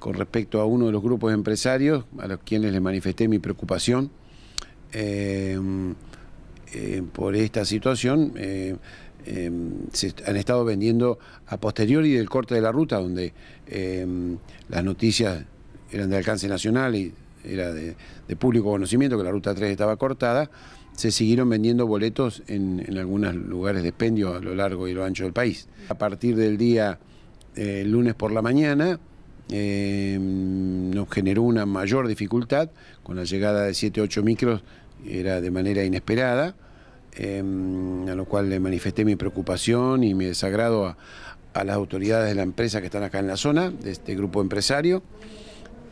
con respecto a uno de los grupos de empresarios a los quienes les manifesté mi preocupación eh, eh, por esta situación. Eh, se han estado vendiendo a posteriori del corte de la ruta, donde las noticias eran de alcance nacional y era de, público conocimiento que la ruta 3 estaba cortada, se siguieron vendiendo boletos en, algunos lugares de expendio a lo largo y lo ancho del país. A partir del día lunes por la mañana, Em, nos generó una mayor dificultad con la llegada de 7, 8 micros, era de manera inesperada, em, a lo cual le manifesté mi preocupación y mi desagrado a, las autoridades de la empresa que están acá en la zona, de este grupo empresario.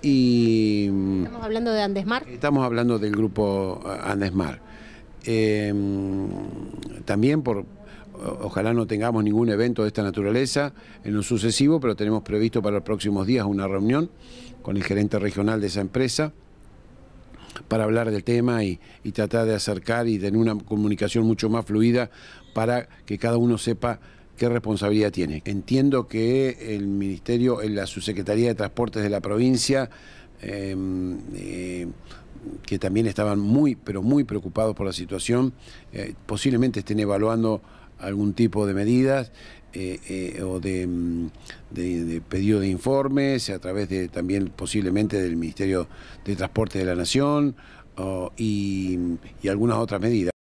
Y, ¿Estamos hablando de Andesmar? Estamos hablando del grupo eh, Andesmar. Em, también por, ojalá no tengamos ningún evento de esta naturaleza en lo sucesivo, pero tenemos previsto para los próximos días una reunión con el gerente regional de esa empresa para hablar del tema y, tratar de acercar y tener una comunicación mucho más fluida para que cada uno sepa qué responsabilidad tiene. Entiendo que el Ministerio, eh, la Subsecretaría de Transportes de la provincia, em, eh, que también estaban muy, pero muy preocupados por la situación, eh, posiblemente estén evaluando algún tipo de medidas eh, eh, o mm, de, pedido de informes a través de también posiblemente del Ministerio de Transporte de la Nación y algunas otras medidas.